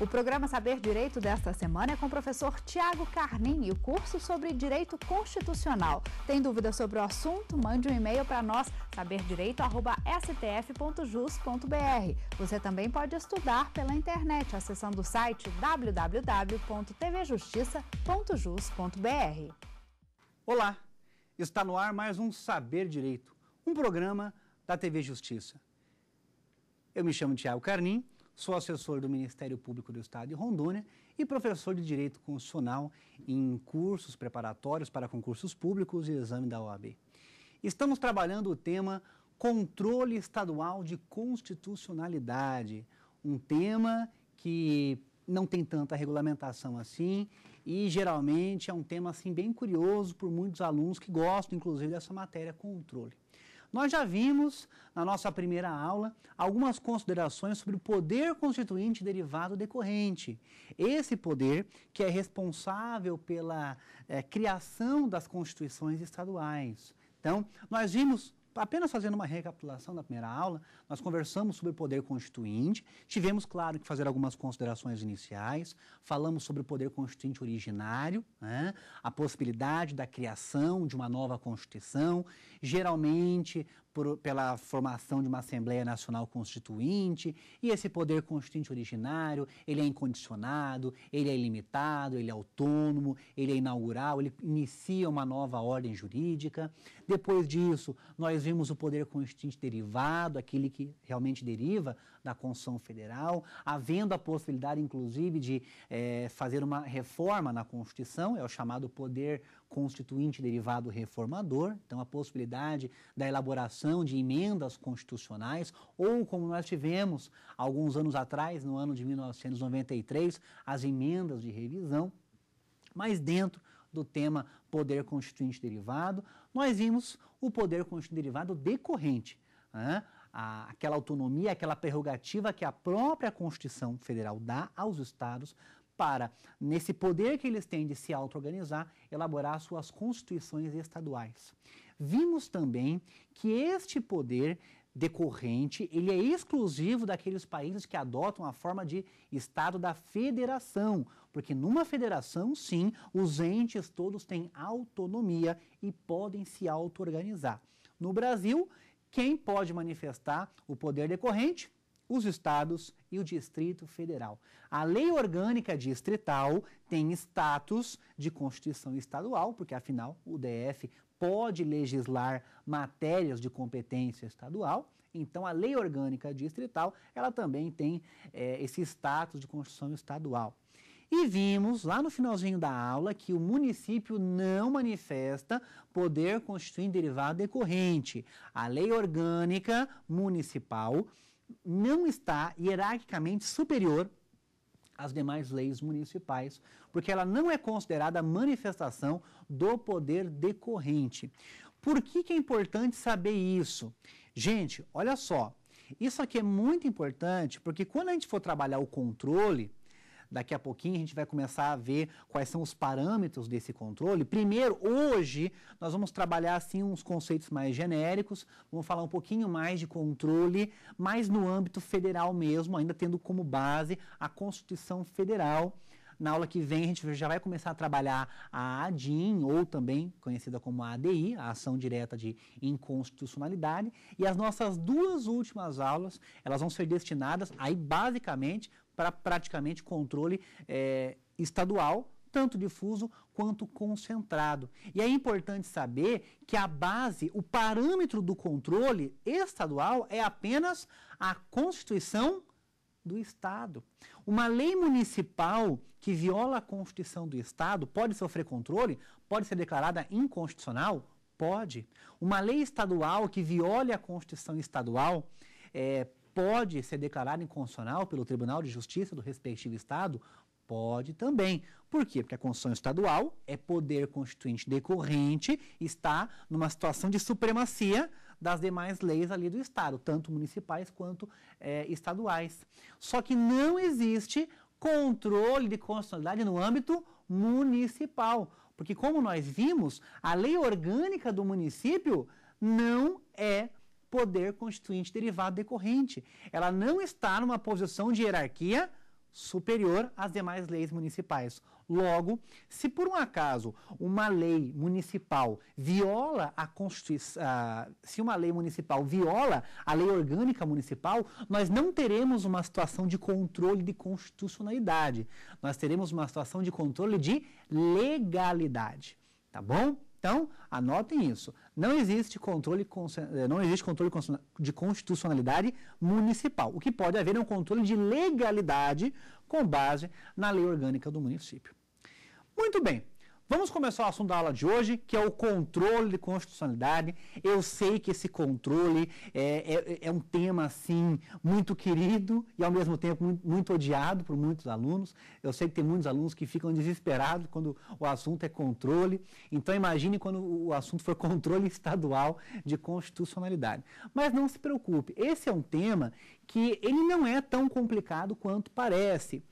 O programa Saber Direito desta semana é com o professor Tiago Carnim e o curso sobre Direito Constitucional. Tem dúvida sobre o assunto? Mande um e-mail para nós, saberdireito.stf.jus.br. Você também pode estudar pela internet, acessando o site www.tvjustiça.jus.br. Olá, está no ar mais um Saber Direito, um programa da TV Justiça. Eu me chamo Tiago Carnim sou assessor do Ministério Público do Estado de Rondônia e professor de Direito Constitucional em cursos preparatórios para concursos públicos e exame da OAB. Estamos trabalhando o tema Controle Estadual de Constitucionalidade, um tema que não tem tanta regulamentação assim e geralmente é um tema assim bem curioso por muitos alunos que gostam inclusive dessa matéria controle. Nós já vimos, na nossa primeira aula, algumas considerações sobre o poder constituinte derivado decorrente. Esse poder que é responsável pela é, criação das constituições estaduais. Então, nós vimos apenas fazendo uma recapitulação da primeira aula, nós conversamos sobre o poder constituinte, tivemos, claro, que fazer algumas considerações iniciais, falamos sobre o poder constituinte originário, né, a possibilidade da criação de uma nova Constituição, geralmente por, pela formação de uma Assembleia Nacional Constituinte, e esse poder constituinte originário, ele é incondicionado, ele é ilimitado, ele é autônomo, ele é inaugural, ele inicia uma nova ordem jurídica. Depois disso, nós vimos o poder constituinte derivado, aquele que realmente deriva da Constituição Federal, havendo a possibilidade, inclusive, de é, fazer uma reforma na Constituição, é o chamado poder constituinte derivado reformador, então a possibilidade da elaboração de emendas constitucionais, ou como nós tivemos alguns anos atrás, no ano de 1993, as emendas de revisão, mas dentro do tema poder constituinte derivado, nós vimos o poder constituinte derivado decorrente. Né? aquela autonomia, aquela prerrogativa que a própria Constituição Federal dá aos estados para, nesse poder que eles têm de se auto-organizar, elaborar suas constituições estaduais. Vimos também que este poder decorrente, ele é exclusivo daqueles países que adotam a forma de Estado da federação, porque numa federação, sim, os entes todos têm autonomia e podem se auto-organizar. No Brasil, quem pode manifestar o poder decorrente? os estados e o Distrito Federal. A lei orgânica distrital tem status de Constituição estadual, porque afinal o DF pode legislar matérias de competência estadual. Então, a lei orgânica distrital, ela também tem é, esse status de Constituição estadual. E vimos lá no finalzinho da aula que o município não manifesta poder constituir derivado decorrente. A lei orgânica municipal não está hierarquicamente superior às demais leis municipais, porque ela não é considerada manifestação do poder decorrente. Por que, que é importante saber isso? Gente, olha só, isso aqui é muito importante porque quando a gente for trabalhar o controle, Daqui a pouquinho a gente vai começar a ver quais são os parâmetros desse controle. Primeiro, hoje, nós vamos trabalhar assim uns conceitos mais genéricos, vamos falar um pouquinho mais de controle, mas no âmbito federal mesmo, ainda tendo como base a Constituição Federal. Na aula que vem, a gente já vai começar a trabalhar a ADIN ou também conhecida como a ADI, a Ação Direta de Inconstitucionalidade. E as nossas duas últimas aulas, elas vão ser destinadas aí basicamente para praticamente controle é, estadual, tanto difuso quanto concentrado. E é importante saber que a base, o parâmetro do controle estadual é apenas a Constituição do Estado. Uma lei municipal que viola a Constituição do Estado pode sofrer controle? Pode ser declarada inconstitucional? Pode. Uma lei estadual que viole a Constituição estadual é, pode ser declarado inconstitucional pelo Tribunal de Justiça do respectivo Estado? Pode também. Por quê? Porque a Constituição Estadual é poder constituinte decorrente, está numa situação de supremacia das demais leis ali do Estado, tanto municipais quanto é, estaduais. Só que não existe controle de constitucionalidade no âmbito municipal, porque como nós vimos, a lei orgânica do município não é poder constituinte derivado decorrente. Ela não está numa posição de hierarquia superior às demais leis municipais. Logo, se por um acaso uma lei municipal viola a Constituição, se uma lei municipal viola a lei orgânica municipal, nós não teremos uma situação de controle de constitucionalidade. Nós teremos uma situação de controle de legalidade, tá bom? Então, anotem isso. Não existe controle, eh, não existe controle de constitucionalidade municipal. O que pode haver é um controle de legalidade com base na lei orgânica do município. Muito bem. Vamos começar o assunto da aula de hoje, que é o controle de constitucionalidade. Eu sei que esse controle é, é, é um tema, assim, muito querido e, ao mesmo tempo, muito, muito, odiado por muitos alunos. Eu sei que tem muitos alunos que ficam desesperados quando o assunto é controle. Então, imagine quando o assunto for controle estadual de constitucionalidade. Mas não se preocupe, esse é um tema que ele não é tão complicado quanto parece.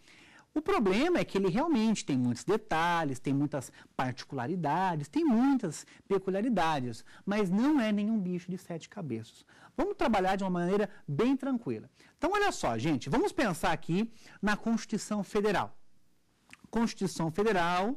O problema é que ele realmente tem muitos detalhes, tem muitas particularidades, tem muitas peculiaridades, mas não é nenhum bicho de sete cabeças. Vamos trabalhar de uma maneira bem tranquila. Então, olha só, gente, vamos pensar aqui na Constituição Federal. Constituição Federal,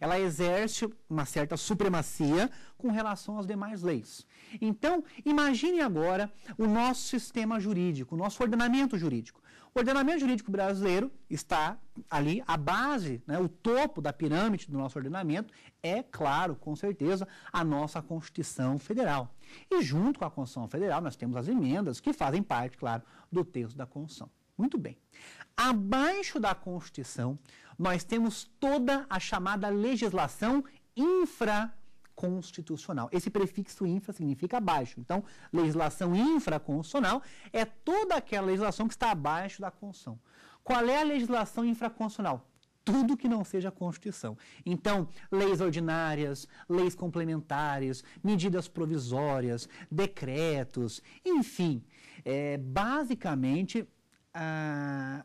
ela exerce uma certa supremacia com relação às demais leis. Então, imagine agora o nosso sistema jurídico, o nosso ordenamento jurídico. O ordenamento jurídico brasileiro está ali, a base, né, o topo da pirâmide do nosso ordenamento é, claro, com certeza, a nossa Constituição Federal. E junto com a Constituição Federal, nós temos as emendas que fazem parte, claro, do texto da Constituição. Muito bem. Abaixo da Constituição, nós temos toda a chamada legislação infra constitucional. Esse prefixo infra significa abaixo. Então, legislação infraconstitucional é toda aquela legislação que está abaixo da Constituição. Qual é a legislação infraconstitucional? Tudo que não seja a Constituição. Então, leis ordinárias, leis complementares, medidas provisórias, decretos, enfim, é, basicamente a,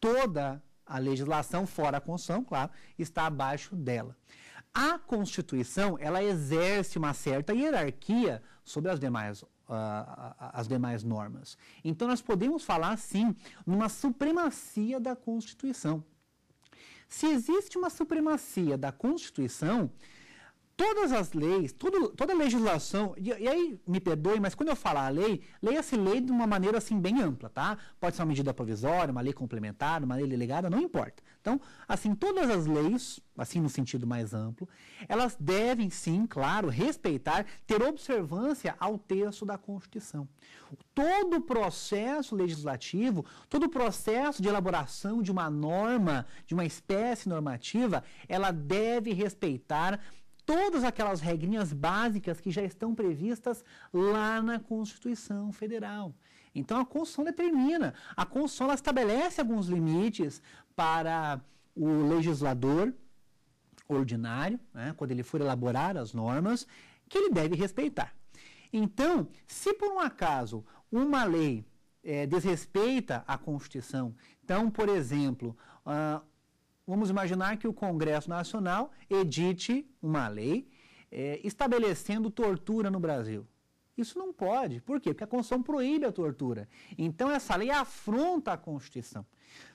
toda a legislação fora a Constituição, claro, está abaixo dela. A Constituição, ela exerce uma certa hierarquia sobre as demais, uh, as demais normas. Então, nós podemos falar, sim, numa supremacia da Constituição. Se existe uma supremacia da Constituição, todas as leis, tudo, toda a legislação, e, e, aí me perdoe, mas quando eu falar lei, leia-se lei de uma maneira assim bem ampla, tá? Pode ser uma medida provisória, uma lei complementar, uma lei delegada, não importa. Então, assim, todas as leis, assim no sentido mais amplo, elas devem sim, claro, respeitar, ter observância ao texto da Constituição. Todo o processo legislativo, todo o processo de elaboração de uma norma, de uma espécie normativa, ela deve respeitar todas aquelas regrinhas básicas que já estão previstas lá na Constituição Federal. Então a Constituição determina, a Constituição estabelece alguns limites para o legislador ordinário, né, quando ele for elaborar as normas, que ele deve respeitar. Então, se por um acaso uma lei é, desrespeita a Constituição, então, por exemplo, ah, Vamos imaginar que o Congresso Nacional edite uma lei é, estabelecendo tortura no Brasil. Isso não pode. Por quê? Porque a Constituição proíbe a tortura. Então, essa lei afronta a Constituição.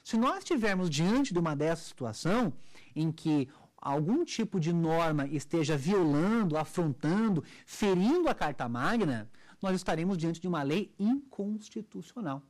Se nós estivermos diante de uma dessa situação, em que algum tipo de norma esteja violando, afrontando, ferindo a Carta Magna, nós estaremos diante de uma lei inconstitucional.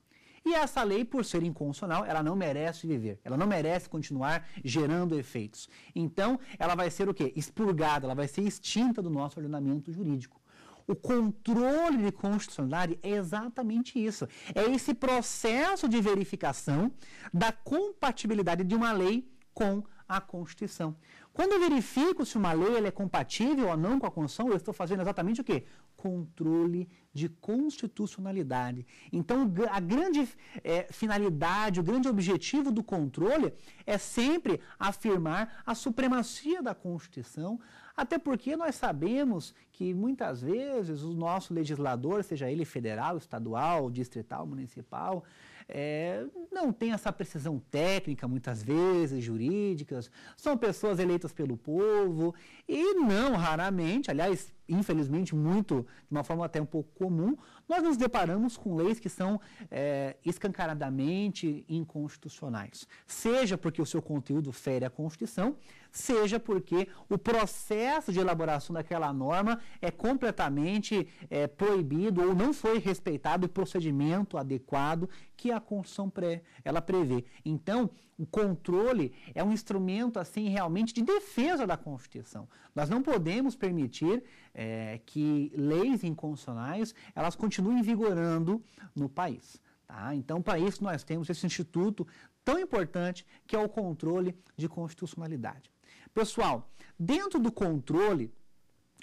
E essa lei, por ser inconstitucional, ela não merece viver, ela não merece continuar gerando efeitos. Então, ela vai ser o quê? Expurgada, ela vai ser extinta do nosso ordenamento jurídico. O controle de constitucionalidade é exatamente isso. É esse processo de verificação da compatibilidade de uma lei com a Constituição. Quando eu verifico se uma lei é compatível ou não com a Constituição, eu estou fazendo exatamente o quê? Controle de constitucionalidade. Então, a grande é, finalidade, o grande objetivo do controle é sempre afirmar a supremacia da Constituição, até porque nós sabemos que muitas vezes o nosso legislador, seja ele federal, estadual, distrital, municipal, é, não tem essa precisão técnica, muitas vezes, jurídicas, são pessoas eleitas pelo povo, e não raramente, aliás, infelizmente, muito, de uma forma até um pouco comum, nós nos deparamos com leis que são é, escancaradamente inconstitucionais. Seja porque o seu conteúdo fere a Constituição, seja porque o processo de elaboração daquela norma é completamente é, proibido ou não foi respeitado o procedimento adequado que a Constituição pré, ela prevê. Então, o controle é um instrumento assim realmente de defesa da Constituição. Nós não podemos permitir é, que leis inconstitucionais elas continuem vigorando no país. Tá? Então, para isso nós temos esse instituto tão importante que é o controle de constitucionalidade. Pessoal, dentro do controle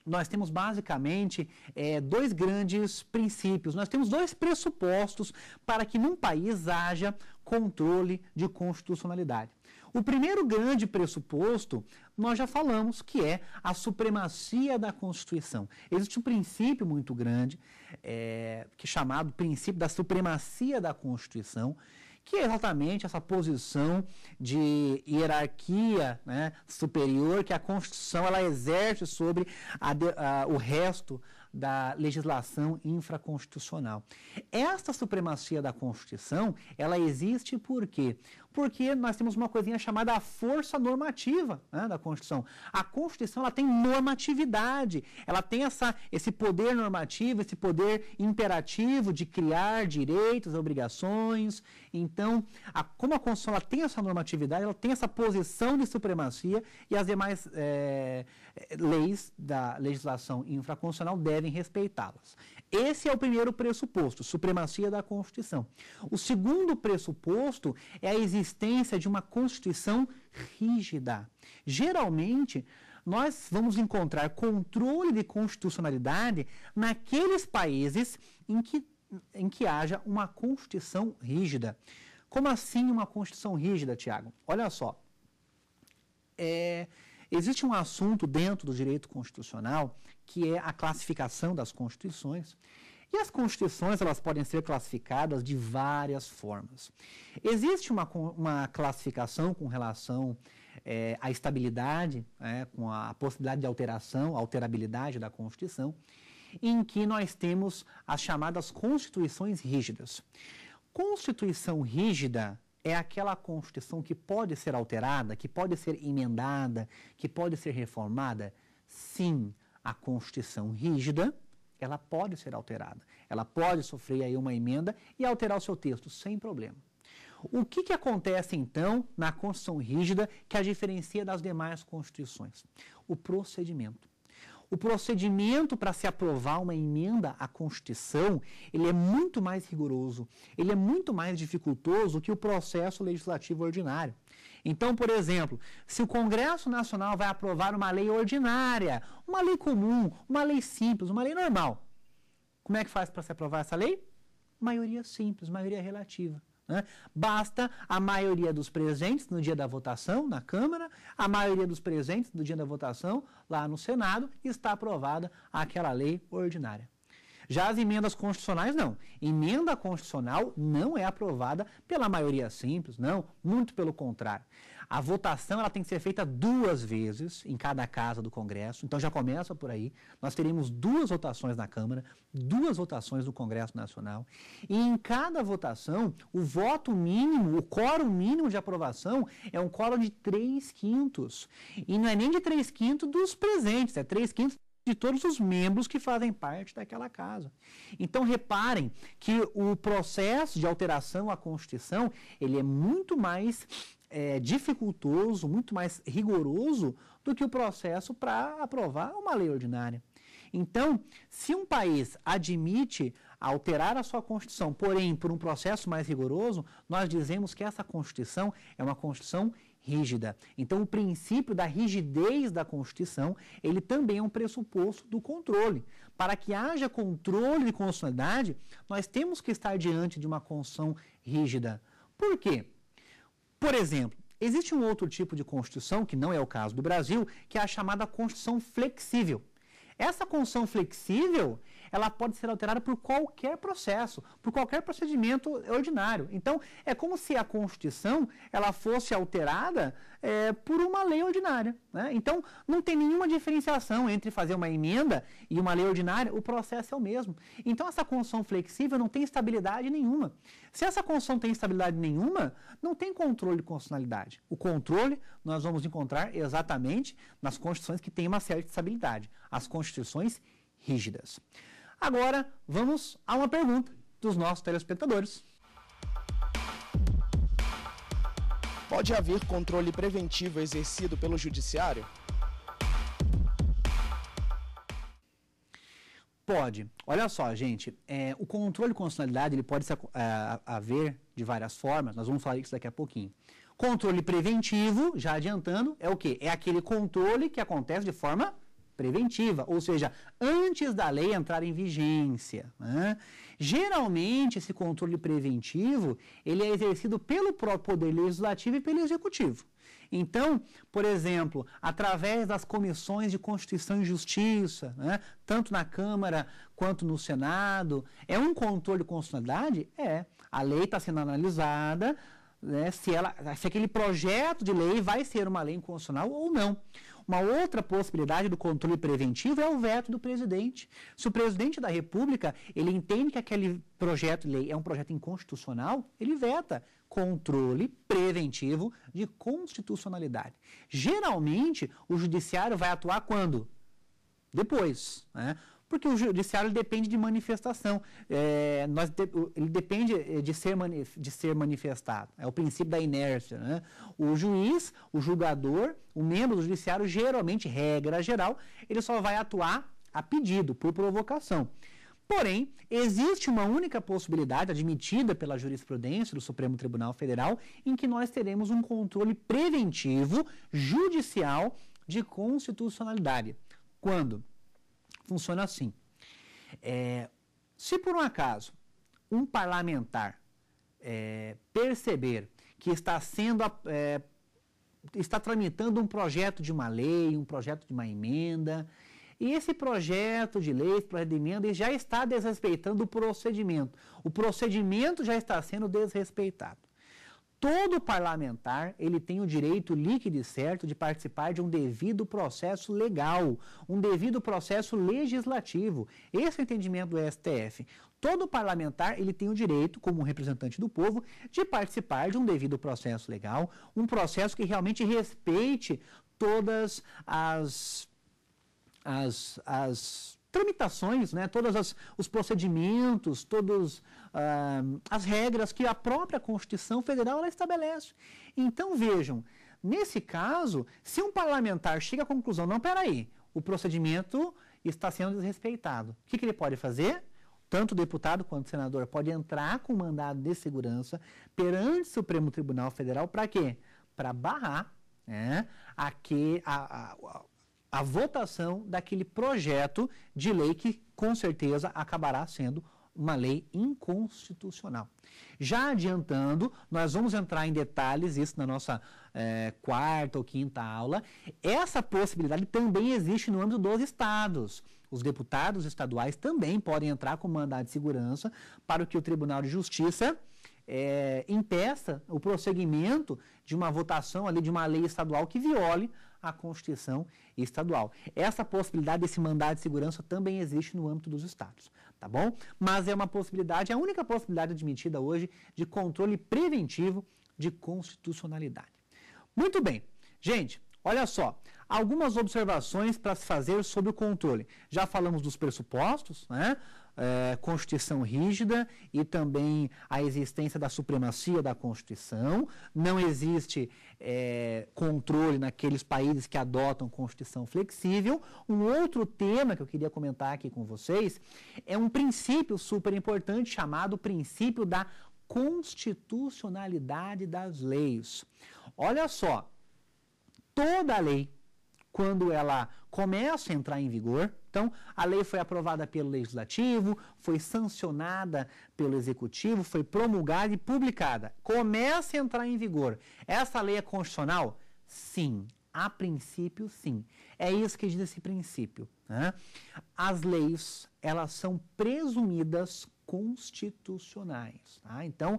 nós temos basicamente é, dois grandes princípios, nós temos dois pressupostos para que num país haja controle de constitucionalidade. O primeiro grande pressuposto, nós já falamos, que é a supremacia da Constituição. Existe um princípio muito grande, é, que é chamado princípio da supremacia da Constituição, que é exatamente essa posição de hierarquia né, superior que a Constituição ela exerce sobre a, a, o resto da legislação infraconstitucional. Esta supremacia da Constituição, ela existe porque porque nós temos uma coisinha chamada a força normativa né, da Constituição. A Constituição ela tem normatividade, ela tem essa, esse poder normativo, esse poder imperativo de criar direitos, obrigações. Então, a, como a Constituição ela tem essa normatividade, ela tem essa posição de supremacia e as demais é, é leis da legislação infraconstitucional devem respeitá-las. Esse é o primeiro pressuposto, supremacia da Constituição. O segundo pressuposto é a existência existência de uma constituição rígida. Geralmente, nós vamos encontrar controle de constitucionalidade naqueles países em que, em que haja uma constituição rígida. Como assim uma constituição rígida, Tiago? Olha só. É, existe um assunto dentro do direito constitucional que é a classificação das constituições. E as constituições elas podem ser classificadas de várias formas. Existe uma, uma classificação com relação é, à estabilidade, é, com a, a possibilidade de alteração, alterabilidade da Constituição, em que nós temos as chamadas constituições rígidas. Constituição rígida é aquela Constituição que pode ser alterada, que pode ser emendada, que pode ser reformada? Sim, a Constituição rígida ela pode ser alterada. Ela pode sofrer aí uma emenda e alterar o seu texto sem problema. O que, que acontece então na Constituição rígida que a diferencia das demais Constituições? O procedimento. O procedimento para se aprovar uma emenda à Constituição, ele é muito mais rigoroso, ele é muito mais dificultoso que o processo legislativo ordinário. Então, por exemplo, se o Congresso Nacional vai aprovar uma lei ordinária, uma lei comum, uma lei simples, uma lei normal, como é que faz para se aprovar essa lei? Maioria simples, maioria relativa. Né? Basta a maioria dos presentes no dia da votação na Câmara, a maioria dos presentes no dia da votação lá no Senado, está aprovada aquela lei ordinária. Já as emendas constitucionais, não. Emenda constitucional não é aprovada pela maioria simples, não, muito pelo contrário. A votação ela tem que ser feita duas vezes em cada casa do Congresso, então já começa por aí. Nós teremos duas votações na Câmara, duas votações no Congresso Nacional, e em cada votação, o voto mínimo, o quórum mínimo de aprovação é um quórum de 3 quintos. E não é nem de 3 quintos dos presentes, é 3 quintos de todos os membros que fazem parte daquela casa. Então reparem que o processo de alteração à Constituição ele é muito mais é, dificultoso, muito mais rigoroso do que o processo para aprovar uma lei ordinária. Então, se um país admite alterar a sua Constituição, porém por um processo mais rigoroso, nós dizemos que essa Constituição é uma Constituição rígida. Então, o princípio da rigidez da Constituição, ele também é um pressuposto do controle. Para que haja controle de constitucionalidade, nós temos que estar diante de uma Constituição rígida. Por quê? Por exemplo, existe um outro tipo de Constituição, que não é o caso do Brasil, que é a chamada Constituição flexível. Essa Constituição flexível, ela pode ser alterada por qualquer processo, por qualquer procedimento ordinário. Então, é como se a Constituição ela fosse alterada é, por uma lei ordinária. Né? Então, não tem nenhuma diferenciação entre fazer uma emenda e uma lei ordinária, o processo é o mesmo. Então, essa construção flexível não tem estabilidade nenhuma. Se essa construção tem estabilidade nenhuma, não tem controle de constitucionalidade. O controle nós vamos encontrar exatamente nas constituições que têm uma certa estabilidade, as constituições rígidas. Agora, vamos a uma pergunta dos nossos telespectadores. Pode haver controle preventivo exercido pelo Judiciário? Pode. Olha só, gente, é, o controle de constitucionalidade ele pode se, é, haver de várias formas, nós vamos falar isso daqui a pouquinho. Controle preventivo, já adiantando, é o que? É aquele controle que acontece de forma preventiva, ou seja, antes da lei entrar em vigência. Né? Geralmente, esse controle preventivo ele é exercido pelo próprio Poder Legislativo e pelo Executivo. Então, por exemplo, através das comissões de Constituição e Justiça, né, tanto na Câmara quanto no Senado, é um controle de constitucionalidade? É. A lei está sendo analisada, né, se, ela, se aquele projeto de lei vai ser uma lei inconstitucional ou não. Uma outra possibilidade do controle preventivo é o veto do presidente. Se o presidente da República ele entende que aquele projeto de lei é um projeto inconstitucional, ele veta controle preventivo de constitucionalidade. Geralmente, o judiciário vai atuar quando? Depois. Né? Porque o judiciário depende de manifestação, é, nós de, ele depende eh, de ser, de ser manifestado, é o princípio da inércia. Né? O juiz, o julgador, o membro do judiciário, geralmente, regra geral, ele só vai atuar a pedido, por provocação. Porém, existe uma única possibilidade admitida pela jurisprudência do Supremo Tribunal Federal em que nós teremos um controle preventivo judicial de constitucionalidade. Quando funciona assim. É, se por um acaso um parlamentar é, perceber que está sendo é, está tramitando um projeto de uma lei, um projeto de uma emenda, e esse projeto de lei, esse projeto de emenda, já está desrespeitando o procedimento. O procedimento já está sendo desrespeitado todo parlamentar ele tem o direito líquido e certo de participar de um devido processo legal, um devido processo legislativo. Esse é o entendimento do STF. Todo parlamentar ele tem o direito, como representante do povo, de participar de um devido processo legal, um processo que realmente respeite todas as as, as tramitações, né? todos os procedimentos, todos ah, as regras que a própria Constituição Federal ela estabelece. Então vejam, nesse caso, se um parlamentar chega à conclusão, não, peraí, o procedimento está sendo desrespeitado, o que, que ele pode fazer? tanto o deputado quanto o senador pode entrar com mandado de segurança perante o Supremo Tribunal Federal para quê? Para barrar né, a, que, a, a, a, votação daquele projeto de lei que com certeza acabará sendo uma lei inconstitucional. Já adiantando, nós vamos entrar em detalhes isso na nossa é, quarta ou quinta aula. Essa possibilidade também existe no âmbito dos estados. Os deputados estaduais também podem entrar com mandado de segurança para que o Tribunal de Justiça é, impeça o prosseguimento de uma votação ali de uma lei estadual que viole a Constituição estadual. Essa possibilidade desse mandado de segurança também existe no âmbito dos estados, tá bom? Mas é uma possibilidade, é a única possibilidade admitida hoje de controle preventivo de constitucionalidade. Muito bem, gente, olha só, algumas observações para se fazer sobre o controle. Já falamos dos pressupostos, né? é, Constituição rígida e também a existência da supremacia da Constituição. Não existe é, controle naqueles países que adotam Constituição flexível. Um outro tema que eu queria comentar aqui com vocês é um princípio super importante chamado princípio da constitucionalidade das leis. Olha só, toda lei quando ela começa a entrar em vigor. Então, a lei foi aprovada pelo legislativo, foi sancionada pelo executivo, foi promulgada e publicada. Começa a entrar em vigor. Essa lei é constitucional? Sim, a princípio, sim. É isso que diz esse princípio. Né? As leis, elas são presumidas constitucionais. Tá? Então,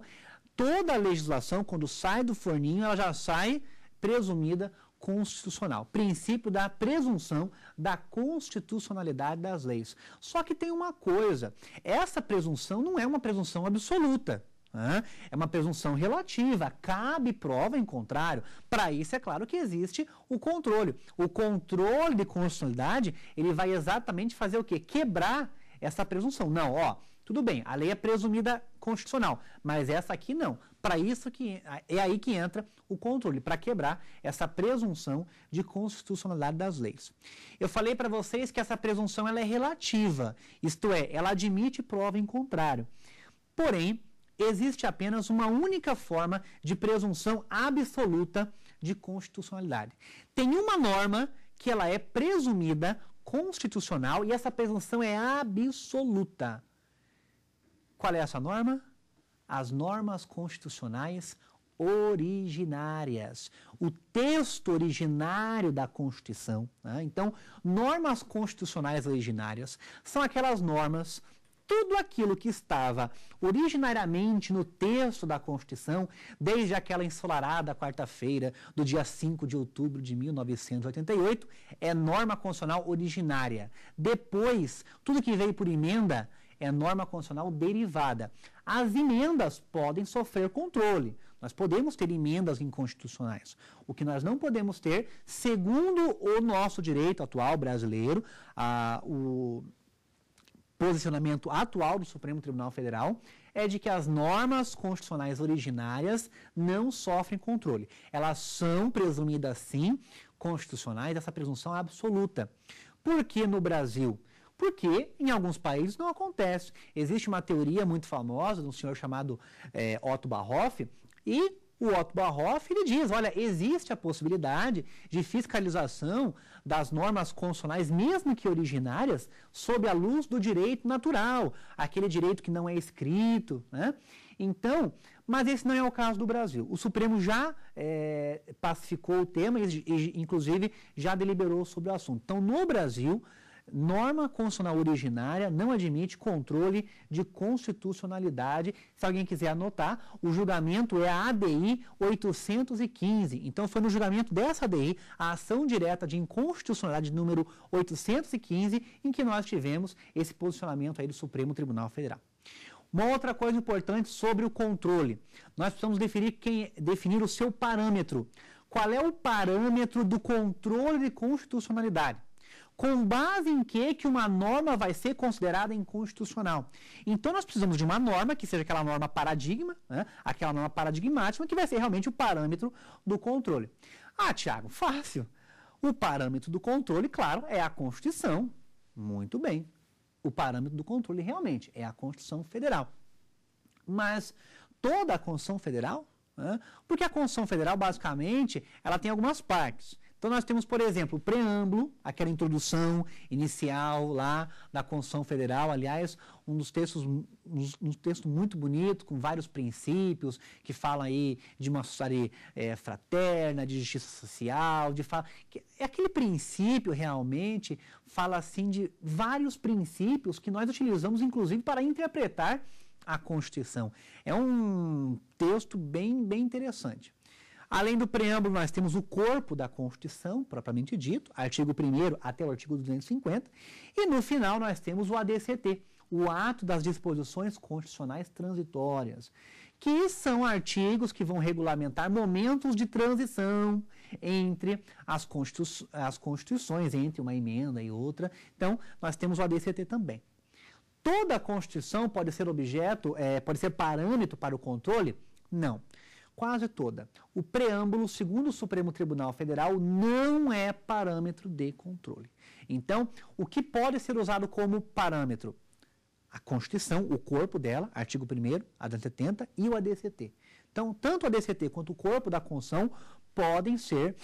toda a legislação, quando sai do forninho, ela já sai presumida constitucional, princípio da presunção da constitucionalidade das leis. Só que tem uma coisa, essa presunção não é uma presunção absoluta. Né? É uma presunção relativa, cabe prova em contrário. Para isso é claro que existe o controle. O controle de constitucionalidade ele vai exatamente fazer o quê? Quebrar essa presunção. Não, ó, tudo bem, a lei é presumida constitucional, mas essa aqui não. Para isso que é aí que entra o controle, para quebrar essa presunção de constitucionalidade das leis. Eu falei para vocês que essa presunção ela é relativa, isto é, ela admite prova em contrário. Porém, existe apenas uma única forma de presunção absoluta de constitucionalidade. Tem uma norma que ela é presumida constitucional e essa presunção é absoluta. Qual é essa norma? As normas constitucionais originárias, o texto originário da Constituição. Né? Então, normas constitucionais originárias são aquelas normas, tudo aquilo que estava originariamente no texto da Constituição, desde aquela ensolarada quarta-feira do dia 5 de outubro de 1988, é norma constitucional originária. Depois, tudo que veio por emenda é norma constitucional derivada. As emendas podem sofrer controle. Nós podemos ter emendas inconstitucionais. O que nós não podemos ter, segundo o nosso direito atual brasileiro, a, o posicionamento atual do Supremo Tribunal Federal, é de que as normas constitucionais originárias não sofrem controle. Elas são presumidas, sim, constitucionais, essa presunção é absoluta. Porque no Brasil porque em alguns países não acontece. Existe uma teoria muito famosa de um senhor chamado é, Otto Barhoff, e o Otto Barhoff ele diz: olha, existe a possibilidade de fiscalização das normas constitucionais, mesmo que originárias, sob a luz do direito natural, aquele direito que não é escrito. Né? Então, mas esse não é o caso do Brasil. O Supremo já é, pacificou o tema e, e, inclusive, já deliberou sobre o assunto. Então, no Brasil, Norma constitucional originária não admite controle de constitucionalidade. Se alguém quiser anotar, o julgamento é a ADI 815. Então, foi no julgamento dessa ADI, a ação direta de inconstitucionalidade número 815, em que nós tivemos esse posicionamento aí do Supremo Tribunal Federal. Uma outra coisa importante sobre o controle. Nós precisamos definir, quem, definir o seu parâmetro. Qual é o parâmetro do controle de constitucionalidade? com base em que, que uma norma vai ser considerada inconstitucional. Então nós precisamos de uma norma, que seja aquela norma paradigma, né? aquela norma paradigmática, que vai ser realmente o parâmetro do controle. Ah, Tiago, fácil. O parâmetro do controle, claro, é a Constituição. Muito bem. O parâmetro do controle realmente é a Constituição Federal. Mas toda a Constituição Federal, né? porque a Constituição Federal, basicamente, ela tem algumas partes. Então nós temos, por exemplo, o preâmbulo, aquela introdução inicial lá da Constituição Federal, aliás, um dos textos, um, um texto muito bonito, com vários princípios, que fala aí de uma sociedade é, fraterna, de justiça social, de fala. É aquele princípio realmente fala assim de vários princípios que nós utilizamos, inclusive, para interpretar a Constituição. É um texto bem, bem interessante. Além do preâmbulo, nós temos o corpo da Constituição, propriamente dito, artigo 1 até o artigo 250, e no final nós temos o ADCT, o ato das disposições constitucionais transitórias, que são artigos que vão regulamentar momentos de transição entre as, as constituições, entre uma emenda e outra. Então, nós temos o ADCT também. Toda a Constituição pode ser objeto, é, pode ser parâmetro para o controle? Não quase toda. O preâmbulo, segundo o Supremo Tribunal Federal, não é parâmetro de controle. Então, o que pode ser usado como parâmetro? A Constituição, o corpo dela, artigo 1 a 270, e o ADCT. Então, tanto o ADCT quanto o corpo da Constituição podem ser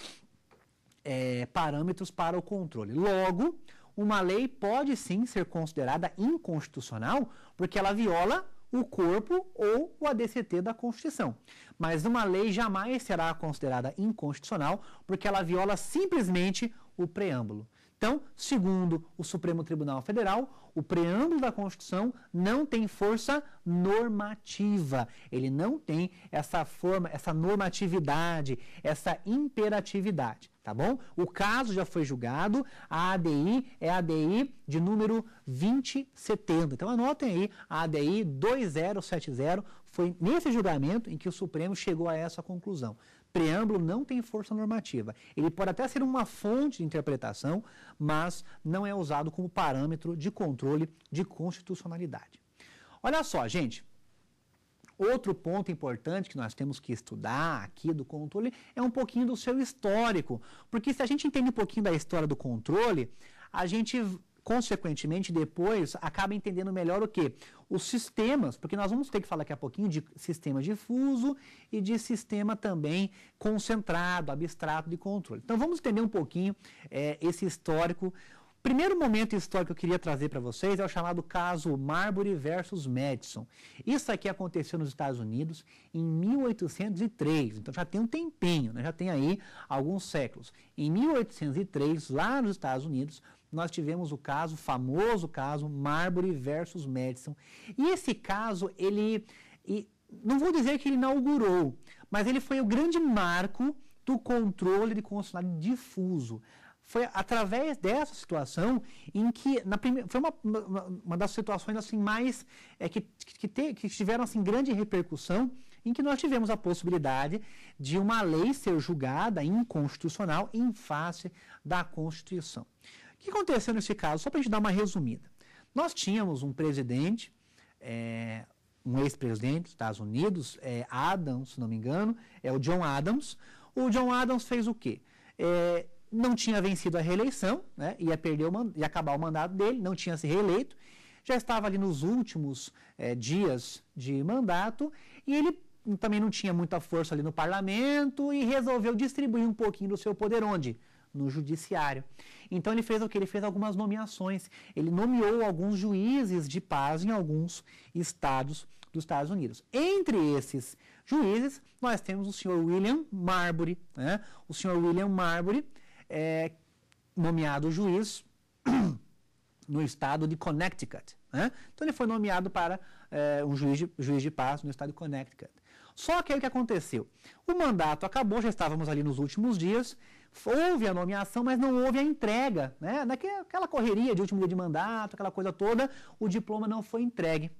é, parâmetros para o controle. Logo, uma lei pode sim ser considerada inconstitucional porque ela viola o corpo ou o ADCT da Constituição. Mas uma lei jamais será considerada inconstitucional porque ela viola simplesmente o preâmbulo. Então, segundo o Supremo Tribunal Federal, o preâmbulo da Constituição não tem força normativa. Ele não tem essa forma, essa normatividade, essa imperatividade, tá bom? O caso já foi julgado, a ADI é a ADI de número 2070. Então anotem aí, a ADI 2070 foi nesse julgamento em que o Supremo chegou a essa conclusão preâmbulo não tem força normativa. Ele pode até ser uma fonte de interpretação, mas não é usado como parâmetro de controle de constitucionalidade. Olha só, gente. Outro ponto importante que nós temos que estudar aqui do controle é um pouquinho do seu histórico. Porque se a gente entende um pouquinho da história do controle, a gente consequentemente, depois acaba entendendo melhor o que? Os sistemas, porque nós vamos ter que falar daqui a pouquinho de sistema difuso e de sistema também concentrado, abstrato de controle. Então vamos entender um pouquinho é, esse histórico. Primeiro momento histórico que eu queria trazer para vocês é o chamado caso Marbury versus Madison. Isso aqui aconteceu nos Estados Unidos em 1803, então já tem um tempinho, né? já tem aí alguns séculos. Em 1803, lá nos Estados Unidos, nós tivemos o caso, o famoso caso Marbury versus Madison. E esse caso, ele, e, não vou dizer que ele inaugurou, mas ele foi o grande marco do controle de constitucionalidade difuso. Foi através dessa situação em que, na primeira, foi uma, uma das situações assim mais, é, que, que, te, que tiveram assim grande repercussão, em que nós tivemos a possibilidade de uma lei ser julgada inconstitucional em face da Constituição que aconteceu nesse caso? Só para a gente dar uma resumida. Nós tínhamos um presidente, é, um ex-presidente dos Estados Unidos, é, Adams, se não me engano, é o John Adams. O John Adams fez o quê? É, não tinha vencido a reeleição, né? ia, perder o ia acabar o mandato dele, não tinha se reeleito, já estava ali nos últimos é, dias de mandato e ele também não tinha muita força ali no parlamento e resolveu distribuir um pouquinho do seu poder onde? no judiciário. Então ele fez o que? Ele fez algumas nomeações. Ele nomeou alguns juízes de paz em alguns estados dos Estados Unidos. Entre esses juízes, nós temos o senhor William Marbury, né? o senhor William Marbury, é, nomeado juiz no estado de Connecticut. Né? Então ele foi nomeado para é, um juiz de, juiz de paz no estado de Connecticut. Só que aí o que aconteceu? O mandato acabou, já estávamos ali nos últimos dias, houve a nomeação, mas não houve a entrega, né? Naquela correria de último dia de mandato, aquela coisa toda, o diploma não foi entregue.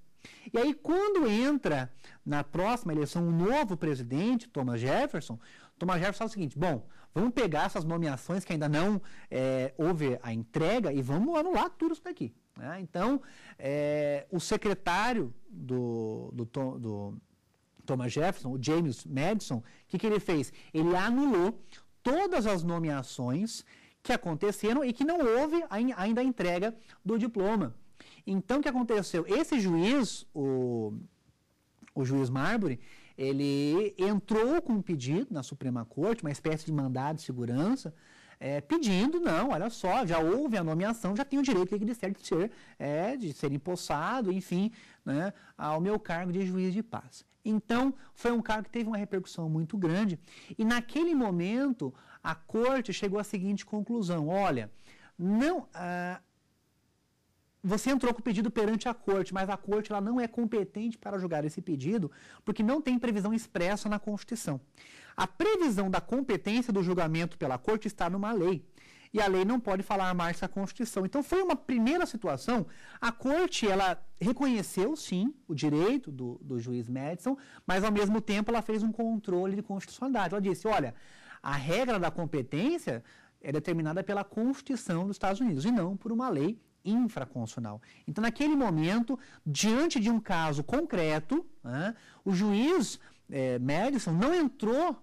E aí, quando entra na próxima eleição um novo presidente, Thomas Jefferson, Thomas Jefferson fala o seguinte: bom, vamos pegar essas nomeações que ainda não é, houve a entrega e vamos anular tudo isso daqui. Né? Então, é, o secretário do, do, do Thomas Jefferson, o James Madison, o que, que ele fez? Ele anulou todas as nomeações que aconteceram e que não houve ainda a entrega do diploma. Então, o que aconteceu? Esse juiz, o, o juiz Marbury, ele entrou com um pedido na Suprema Corte, uma espécie de mandado de segurança, é, pedindo, não, olha só, já houve a nomeação, já tem o direito que ele de ser, é, de ser empossado, enfim, né, ao meu cargo de juiz de paz. Então, foi um caso que teve uma repercussão muito grande. E naquele momento, a corte chegou à seguinte conclusão: olha, não. Ah, você entrou com o pedido perante a corte, mas a corte ela não é competente para julgar esse pedido, porque não tem previsão expressa na Constituição. A previsão da competência do julgamento pela corte está numa lei e a lei não pode falar mais que a Constituição. Então foi uma primeira situação, a corte ela reconheceu sim o direito do, do juiz Madison, mas ao mesmo tempo ela fez um controle de constitucionalidade. Ela disse, olha, a regra da competência é determinada pela Constituição dos Estados Unidos e não por uma lei infraconstitucional. Então, naquele momento, diante de um caso concreto, né, o juiz é, Madison não entrou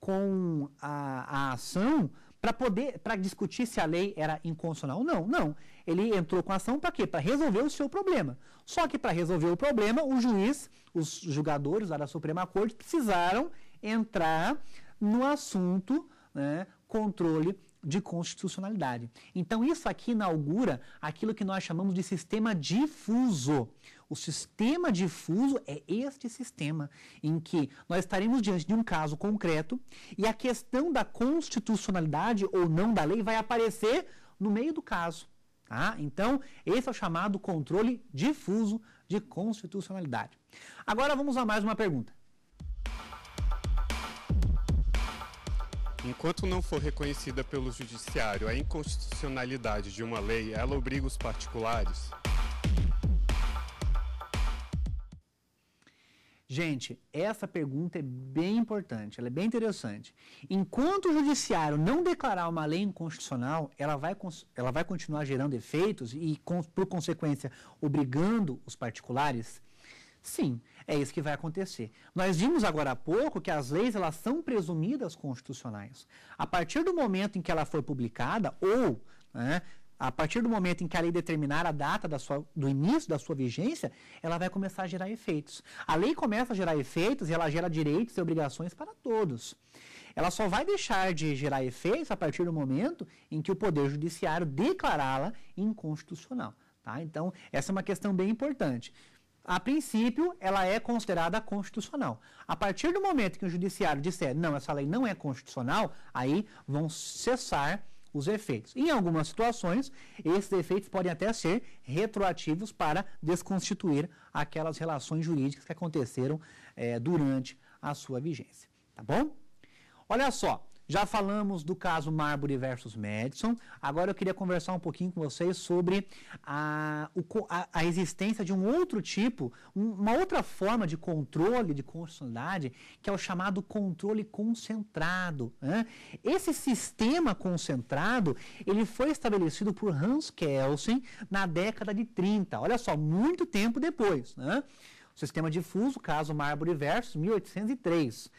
com a, a ação para poder para discutir se a lei era inconstitucional ou não. Não. Ele entrou com a ação para quê? Para resolver o seu problema. Só que para resolver o problema, o juiz, os julgadores lá da Suprema Corte precisaram entrar no assunto né, controle de constitucionalidade. Então isso aqui inaugura aquilo que nós chamamos de sistema difuso. O sistema difuso é este sistema em que nós estaremos diante de um caso concreto e a questão da constitucionalidade ou não da lei vai aparecer no meio do caso. Tá? Então, esse é o chamado controle difuso de constitucionalidade. Agora vamos a mais uma pergunta. Enquanto não for reconhecida pelo judiciário a inconstitucionalidade de uma lei, ela obriga os particulares Gente, essa pergunta é bem importante, ela é bem interessante. Enquanto o judiciário não declarar uma lei inconstitucional, ela vai, ela vai continuar gerando efeitos e, por consequência, obrigando os particulares? Sim, é isso que vai acontecer. Nós vimos agora há pouco que as leis elas são presumidas constitucionais. A partir do momento em que ela foi publicada ou né, a partir do momento em que a lei determinar a data sua, do início da sua vigência, ela vai começar a gerar efeitos. A lei começa a gerar efeitos e ela gera direitos e obrigações para todos. Ela só vai deixar de gerar efeitos a partir do momento em que o Poder Judiciário declará-la inconstitucional. Tá? Então, essa é uma questão bem importante. A princípio, ela é considerada constitucional. A partir do momento que o Judiciário disser não, essa lei não é constitucional, aí vão cessar os efeitos. Em algumas situações, esses efeitos podem até ser retroativos para desconstituir aquelas relações jurídicas que aconteceram é, durante a sua vigência. Tá bom? Olha só, já falamos do caso Marbury versus Madison. Agora eu queria conversar um pouquinho com vocês sobre a, a, a existência de um outro tipo, um, uma outra forma de controle de constitucionalidade, que é o chamado controle concentrado. Né? Esse sistema concentrado ele foi estabelecido por Hans Kelsen na década de 30. Olha só, muito tempo depois. Né? O sistema difuso, caso Marbury versus 1803.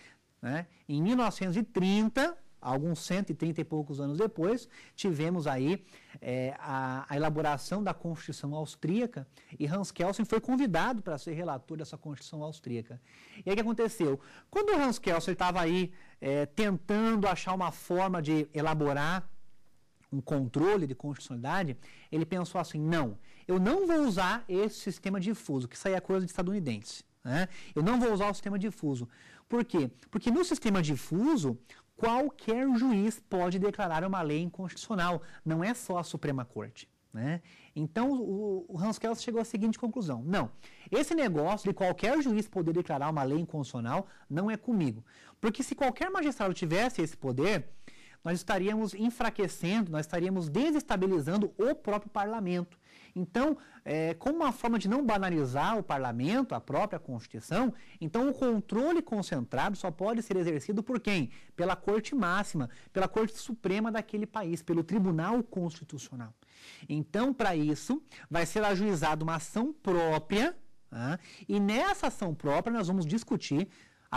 Né? Em 1930, alguns 130 e poucos anos depois, tivemos aí é, a, a, elaboração da Constituição Austríaca e Hans Kelsen foi convidado para ser relator dessa Constituição Austríaca. E aí o que aconteceu? Quando o Hans Kelsen estava aí é, tentando achar uma forma de elaborar um controle de constitucionalidade, ele pensou assim, não, eu não vou usar esse sistema difuso, que isso aí é coisa de estadunidense. Né? Eu não vou usar o sistema difuso. Por quê? Porque no sistema difuso, qualquer juiz pode declarar uma lei inconstitucional, não é só a Suprema Corte. Né? Então, o, o Hans Kelsen chegou à seguinte conclusão: não, esse negócio de qualquer juiz poder declarar uma lei inconstitucional não é comigo. Porque se qualquer magistrado tivesse esse poder, nós estaríamos enfraquecendo, nós estaríamos desestabilizando o próprio parlamento. Então, é, como uma forma de não banalizar o parlamento, a própria Constituição, então o controle concentrado só pode ser exercido por quem? Pela Corte Máxima, pela Corte Suprema daquele país, pelo Tribunal Constitucional. Então, para isso, vai ser ajuizada uma ação própria, ah, e nessa ação própria nós vamos discutir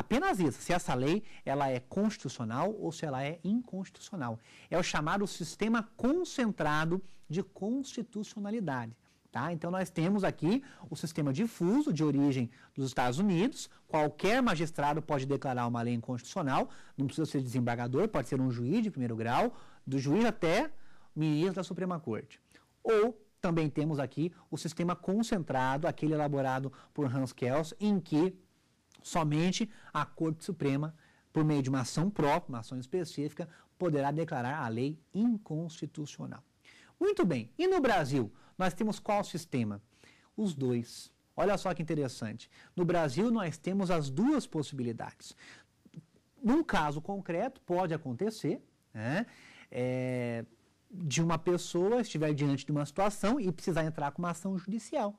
Apenas isso, se essa lei ela é constitucional ou se ela é inconstitucional. É o chamado sistema concentrado de constitucionalidade. Tá? Então, nós temos aqui o sistema difuso de origem dos Estados Unidos. Qualquer magistrado pode declarar uma lei inconstitucional, não precisa ser desembargador, pode ser um juiz de primeiro grau, do juiz até ministro da Suprema Corte. Ou também temos aqui o sistema concentrado, aquele elaborado por Hans Kelsen, em que Somente a Corte Suprema, por meio de uma ação própria, uma ação específica, poderá declarar a lei inconstitucional. Muito bem, e no Brasil, nós temos qual sistema? Os dois. Olha só que interessante. No Brasil, nós temos as duas possibilidades. Num caso concreto, pode acontecer né, é, de uma pessoa estiver diante de uma situação e precisar entrar com uma ação judicial.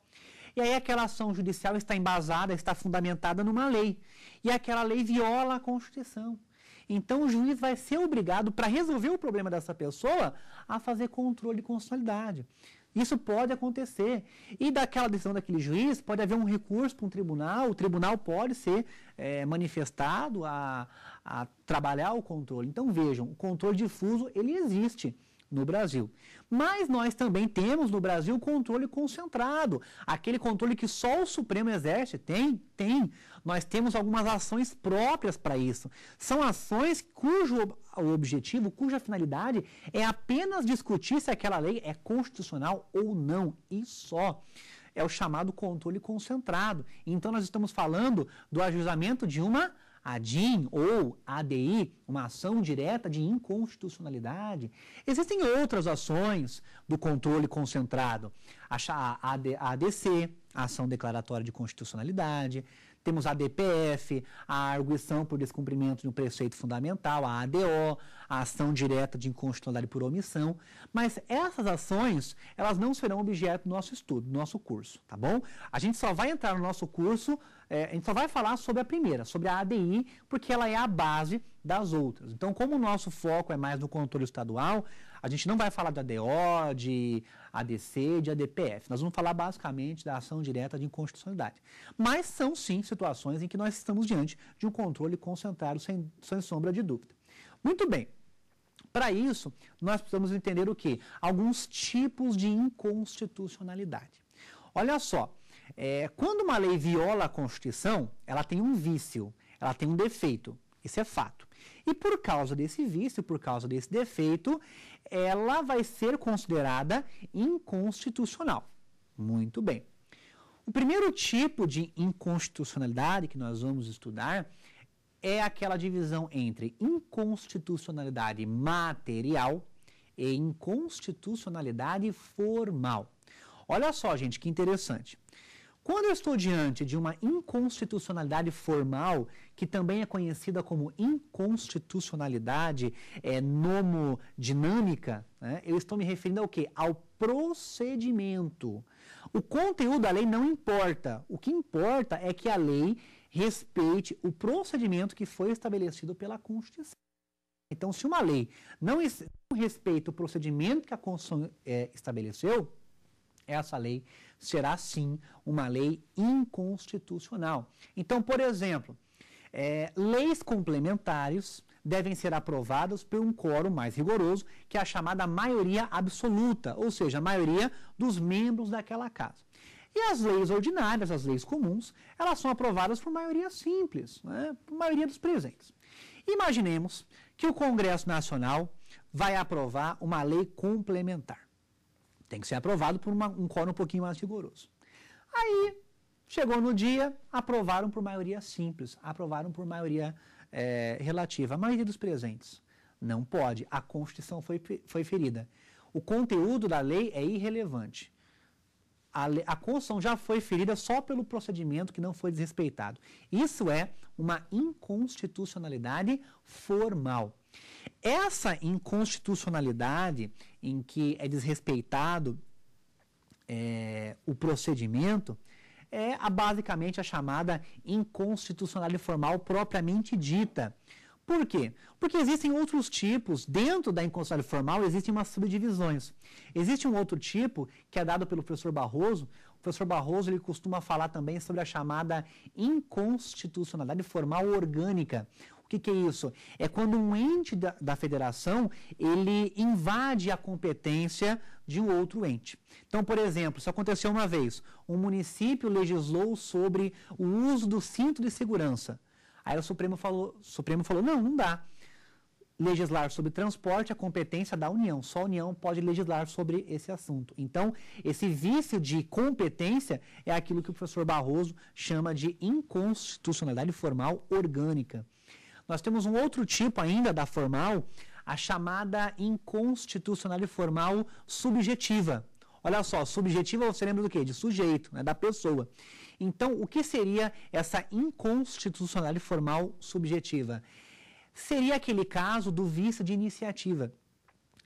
E aí aquela ação judicial está embasada, está fundamentada numa lei. E aquela lei viola a Constituição. Então o juiz vai ser obrigado, para resolver o problema dessa pessoa, a fazer controle de constitucionalidade. Isso pode acontecer. E daquela decisão daquele juiz, pode haver um recurso para um tribunal, o tribunal pode ser é, manifestado a, a trabalhar o controle. Então vejam, o controle difuso ele existe no Brasil. Mas nós também temos no Brasil controle concentrado, aquele controle que só o Supremo exerce. Tem, tem. Nós temos algumas ações próprias para isso. São ações cujo objetivo, cuja finalidade é apenas discutir se aquela lei é constitucional ou não e só é o chamado controle concentrado. Então, nós estamos falando do ajustamento de uma a DIN ou ADI, uma ação direta de inconstitucionalidade. Existem outras ações do controle concentrado, a ADC, a Ação Declaratória de Constitucionalidade, temos a DPF, a arguição por descumprimento de um preceito fundamental, a ADO, a ação direta de inconstitucionalidade por omissão. Mas essas ações, elas não serão objeto do nosso estudo, do nosso curso, tá bom? A gente só vai entrar no nosso curso, é, a gente só vai falar sobre a primeira, sobre a ADI, porque ela é a base das outras. Então, como o nosso foco é mais no controle estadual, a gente não vai falar de ADO, de ADC, de ADPF. Nós vamos falar basicamente da ação direta de inconstitucionalidade. Mas são sim situações em que nós estamos diante de um controle concentrado, sem, sem sombra de dúvida. Muito bem. Para isso, nós precisamos entender o que? Alguns tipos de inconstitucionalidade. Olha só, é, quando uma lei viola a Constituição, ela tem um vício, ela tem um defeito. Isso é fato. E por causa desse vício, por causa desse defeito, ela vai ser considerada inconstitucional. Muito bem. O primeiro tipo de inconstitucionalidade que nós vamos estudar é aquela divisão entre inconstitucionalidade material e inconstitucionalidade formal. Olha só, gente, que interessante. Quando eu estou diante de uma inconstitucionalidade formal, que também é conhecida como inconstitucionalidade é, nomodinâmica, né, eu estou me referindo ao quê? Ao procedimento. O conteúdo da lei não importa. O que importa é que a lei respeite o procedimento que foi estabelecido pela Constituição. Então, se uma lei não respeita o procedimento que a Constituição é, estabeleceu, essa lei será sim uma lei inconstitucional. Então, por exemplo, é, leis complementares devem ser aprovadas por um quórum mais rigoroso, que é a chamada maioria absoluta, ou seja, a maioria dos membros daquela casa. E as leis ordinárias, as leis comuns, elas são aprovadas por maioria simples, né? por maioria dos presentes. Imaginemos que o Congresso Nacional vai aprovar uma lei complementar. Tem que ser aprovado por uma, um quórum um pouquinho mais rigoroso. Aí, chegou no dia, aprovaram por maioria simples, aprovaram por maioria é, relativa. A maioria dos presentes. Não pode. A Constituição foi, foi ferida. O conteúdo da lei é irrelevante. A, lei, a Constituição já foi ferida só pelo procedimento que não foi desrespeitado. Isso é uma inconstitucionalidade formal. Essa inconstitucionalidade em que é desrespeitado é, o procedimento, é a, basicamente a chamada inconstitucionalidade formal propriamente dita. Por quê? Porque existem outros tipos, dentro da inconstitucionalidade formal existem umas subdivisões. Existe um outro tipo que é dado pelo professor Barroso. O professor Barroso ele costuma falar também sobre a chamada inconstitucionalidade formal orgânica. O que, que, é isso? É quando um ente da, da federação ele invade a competência de um outro ente. Então, por exemplo, isso aconteceu uma vez. Um município legislou sobre o uso do cinto de segurança. Aí o Supremo falou, o Supremo falou não, não dá. Legislar sobre transporte é competência da União. Só a União pode legislar sobre esse assunto. Então, esse vício de competência é aquilo que o professor Barroso chama de inconstitucionalidade formal orgânica. Nós temos um outro tipo ainda da formal, a chamada inconstitucional e formal subjetiva. Olha só, subjetiva você lembra do quê? De sujeito, né? da pessoa. Então, o que seria essa inconstitucional e formal subjetiva? Seria aquele caso do vice de iniciativa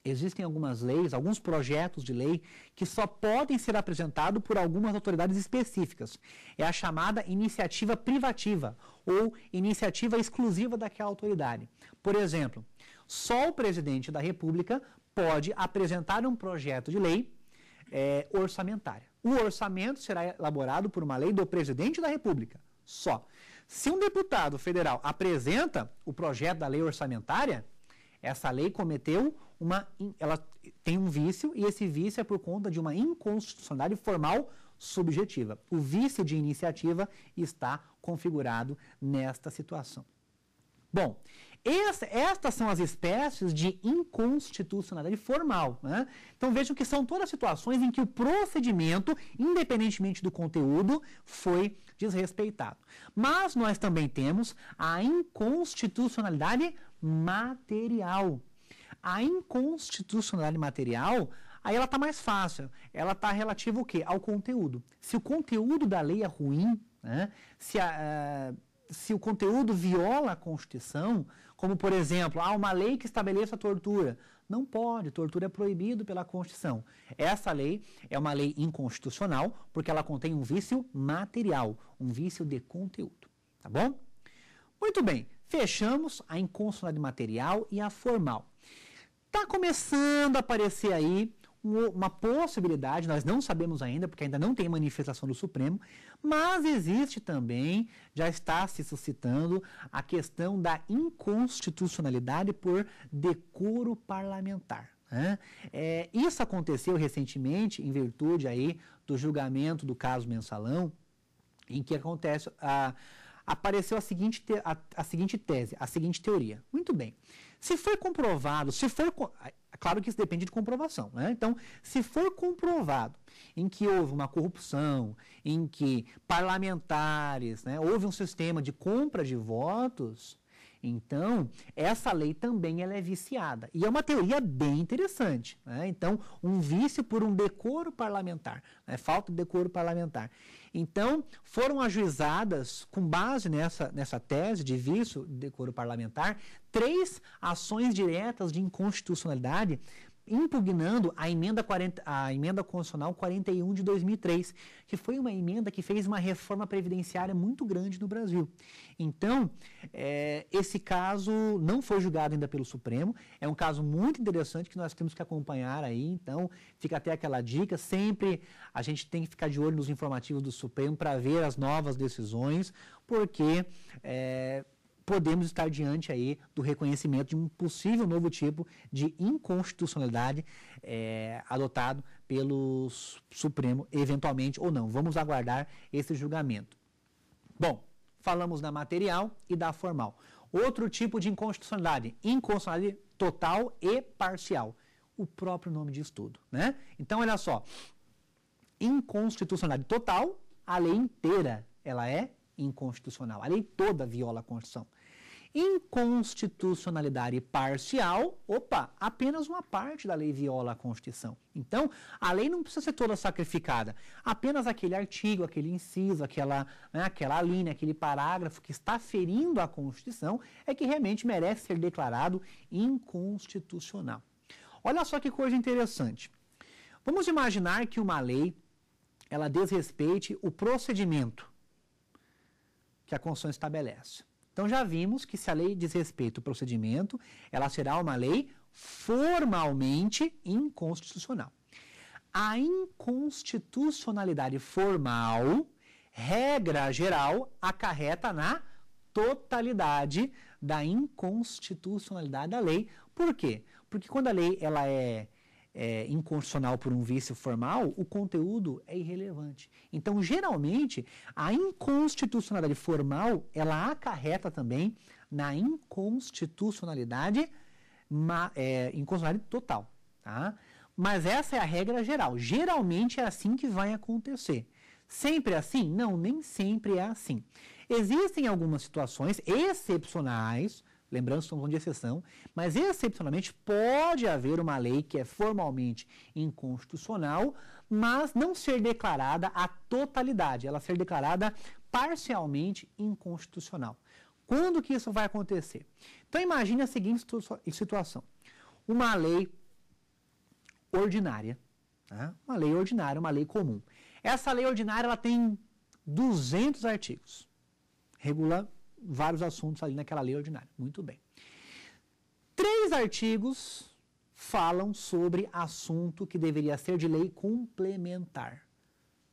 existem algumas leis, alguns projetos de lei que só podem ser apresentados por algumas autoridades específicas. É a chamada iniciativa privativa ou iniciativa exclusiva daquela autoridade. Por exemplo, só o presidente da República pode apresentar um projeto de lei é, orçamentária. O orçamento será elaborado por uma lei do presidente da República. Só. Se um deputado federal apresenta o projeto da lei orçamentária, essa lei cometeu uma. Ela tem um vício e esse vício é por conta de uma inconstitucionalidade formal subjetiva. O vício de iniciativa está configurado nesta situação. Bom, essa, estas são as espécies de inconstitucionalidade formal. Né? Então vejam que são todas situações em que o procedimento, independentemente do conteúdo, foi desrespeitado. Mas nós também temos a inconstitucionalidade material. A inconstitucionalidade material, aí ela está mais fácil. Ela está relativa ao quê? Ao conteúdo. Se o conteúdo da lei é ruim, né? se, a, uh, se o conteúdo viola a Constituição, como por exemplo, há ah, uma lei que estabeleça a tortura. Não pode, tortura é proibido pela Constituição. Essa lei é uma lei inconstitucional porque ela contém um vício material, um vício de conteúdo, tá bom? Muito bem, Fechamos a inconstitucionalidade material e a formal. Está começando a aparecer aí uma possibilidade, nós não sabemos ainda, porque ainda não tem manifestação do Supremo, mas existe também, já está se suscitando, a questão da inconstitucionalidade por decoro parlamentar. Né? É, isso aconteceu recentemente, em virtude aí do julgamento do caso Mensalão, em que acontece a. Ah, apareceu a seguinte, te, a, a seguinte tese, a seguinte teoria. Muito bem. Se for comprovado, se for. É claro que isso depende de comprovação, né? Então, se for comprovado em que houve uma corrupção, em que parlamentares, né, houve um sistema de compra de votos, então, essa lei também ela é viciada. E é uma teoria bem interessante. Né? Então, um vício por um decoro parlamentar, né? falta de decoro parlamentar. Então, foram ajuizadas, com base nessa, nessa tese de vício de decoro parlamentar, três ações diretas de inconstitucionalidade impugnando a emenda, 40, a emenda constitucional 41 de 2003, que foi uma emenda que fez uma reforma previdenciária muito grande no Brasil. Então, é, esse caso não foi julgado ainda pelo Supremo, é um caso muito interessante que nós temos que acompanhar aí, então fica até aquela dica, sempre a gente tem que ficar de olho nos informativos do Supremo para ver as novas decisões, porque... É, podemos estar diante aí do reconhecimento de um possível novo tipo de inconstitucionalidade é, adotado pelo Supremo, eventualmente ou não. Vamos aguardar esse julgamento. Bom, falamos da material e da formal. Outro tipo de inconstitucionalidade, inconstitucionalidade total e parcial. O próprio nome diz tudo, né? Então, olha só, inconstitucionalidade total, a lei inteira, ela é inconstitucional. A lei toda viola a Constituição. Inconstitucionalidade parcial, opa, apenas uma parte da lei viola a Constituição. Então, a lei não precisa ser toda sacrificada. Apenas aquele artigo, aquele inciso, aquela, né, aquela linha, aquele parágrafo que está ferindo a Constituição é que realmente merece ser declarado inconstitucional. Olha só que coisa interessante. Vamos imaginar que uma lei ela desrespeite o procedimento que a Constituição estabelece. Então já vimos que se a lei diz respeito ao procedimento, ela será uma lei formalmente inconstitucional. A inconstitucionalidade formal, regra geral, acarreta na totalidade da inconstitucionalidade da lei. Por quê? Porque quando a lei ela é é, inconstitucional por um vício formal, o conteúdo é irrelevante. Então, geralmente, a inconstitucionalidade formal ela acarreta também na inconstitucionalidade, ma, é, inconstitucionalidade total. Tá? Mas essa é a regra geral. Geralmente é assim que vai acontecer. Sempre assim? Não, nem sempre é assim. Existem algumas situações excepcionais Lembrando, estamos falando de exceção, mas excepcionalmente pode haver uma lei que é formalmente inconstitucional, mas não ser declarada a totalidade, ela ser declarada parcialmente inconstitucional. Quando que isso vai acontecer? Então imagine a seguinte situação: uma lei ordinária, né? uma lei ordinária, uma lei comum. Essa lei ordinária ela tem 200 artigos, regula vários assuntos ali naquela lei ordinária. Muito bem. Três artigos falam sobre assunto que deveria ser de lei complementar.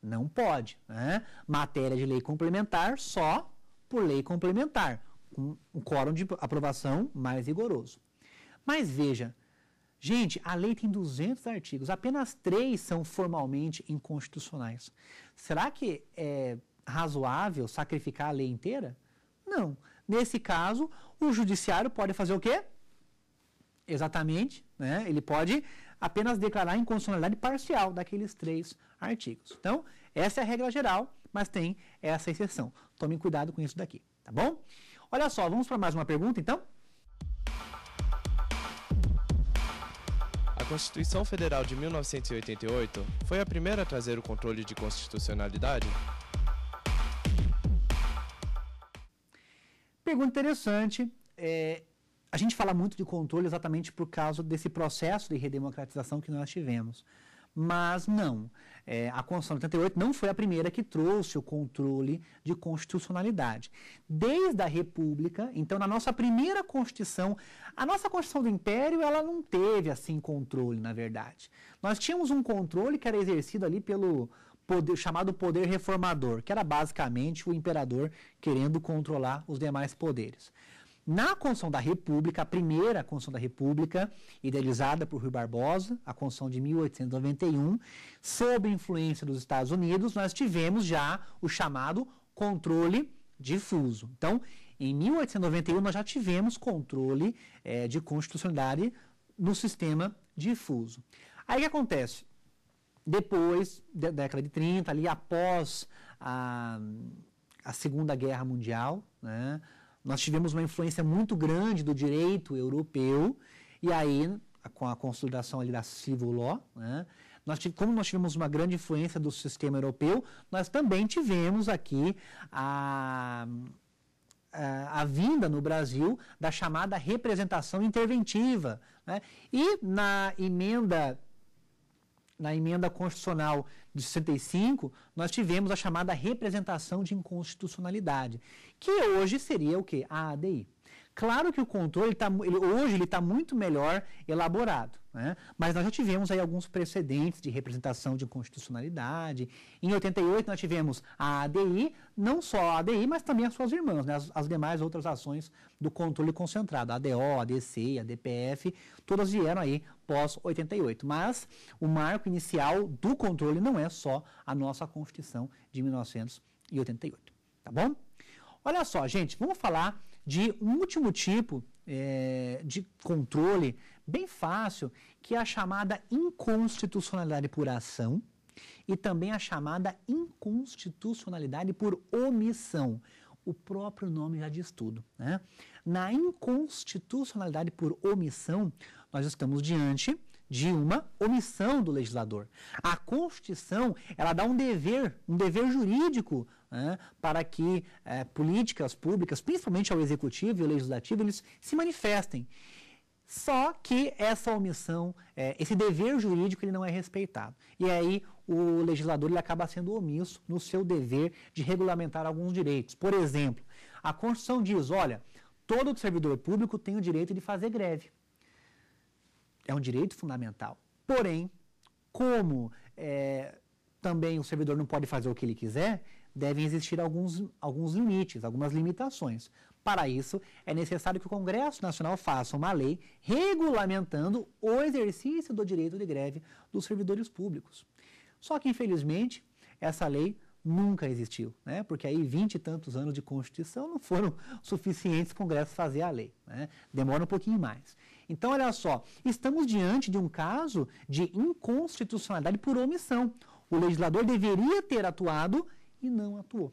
Não pode, né? Matéria de lei complementar só por lei complementar, com um quórum de aprovação mais rigoroso. Mas veja, gente, a lei tem 200 artigos, apenas três são formalmente inconstitucionais. Será que é razoável sacrificar a lei inteira? Não. Nesse caso, o judiciário pode fazer o quê? Exatamente, né? Ele pode apenas declarar inconstitucionalidade parcial daqueles três artigos. Então, essa é a regra geral, mas tem essa exceção. Tomem cuidado com isso daqui, tá bom? Olha só, vamos para mais uma pergunta então? A Constituição Federal de 1988 foi a primeira a trazer o controle de constitucionalidade? Pergunta interessante. É, a gente fala muito de controle exatamente por causa desse processo de redemocratização que nós tivemos. Mas não, é, a Constituição de 88 não foi a primeira que trouxe o controle de constitucionalidade. Desde a República, então, na nossa primeira Constituição, a nossa Constituição do Império, ela não teve assim controle, na verdade. Nós tínhamos um controle que era exercido ali pelo, poder, chamado poder reformador, que era basicamente o imperador querendo controlar os demais poderes. Na Constituição da República, a primeira Constituição da República, idealizada por Rui Barbosa, a Constituição de 1891, sob influência dos Estados Unidos, nós tivemos já o chamado controle difuso. Então, em 1891, nós já tivemos controle é, de constitucionalidade no sistema difuso. Aí o que acontece? Depois, da década de 30, ali após a, a Segunda Guerra Mundial, né, nós tivemos uma influência muito grande do direito europeu, e aí, com a consolidação ali da civil law, né, nós como nós tivemos uma grande influência do sistema europeu, nós também tivemos aqui a, a, a vinda no Brasil da chamada representação interventiva. Né? E na emenda na emenda constitucional de 65, nós tivemos a chamada representação de inconstitucionalidade, que hoje seria o quê? A ADI. Claro que o controle tá, ele, hoje ele está muito melhor elaborado, né? mas nós já tivemos aí alguns precedentes de representação de constitucionalidade. Em 88 nós tivemos a ADI, não só a ADI, mas também as suas irmãs, né? as, as demais outras ações do controle concentrado, a ADO, a ADC, a DPF, todas vieram aí pós-88. Mas o marco inicial do controle não é só a nossa Constituição de 1988. Tá bom? Olha só, gente, vamos falar de um último tipo é, de controle bem fácil, que é a chamada inconstitucionalidade por ação e também a chamada inconstitucionalidade por omissão. O próprio nome já diz tudo. Né? Na inconstitucionalidade por omissão, nós estamos diante de uma omissão do legislador. A Constituição ela dá um dever, um dever jurídico né, para que é, políticas públicas, principalmente ao executivo e ao legislativo, eles se manifestem. Só que essa omissão, é, esse dever jurídico, ele não é respeitado. E aí o legislador ele acaba sendo omisso no seu dever de regulamentar alguns direitos. Por exemplo, a Constituição diz, olha, todo servidor público tem o direito de fazer greve é um direito fundamental. Porém, como é, também o servidor não pode fazer o que ele quiser, devem existir alguns, alguns limites, algumas limitações. Para isso, é necessário que o Congresso Nacional faça uma lei regulamentando o exercício do direito de greve dos servidores públicos. Só que, infelizmente, essa lei nunca existiu, né? porque aí vinte e tantos anos de Constituição não foram suficientes para o Congresso fazer a lei. Né? Demora um pouquinho mais. Então, olha só, estamos diante de um caso de inconstitucionalidade por omissão. O legislador deveria ter atuado e não atuou.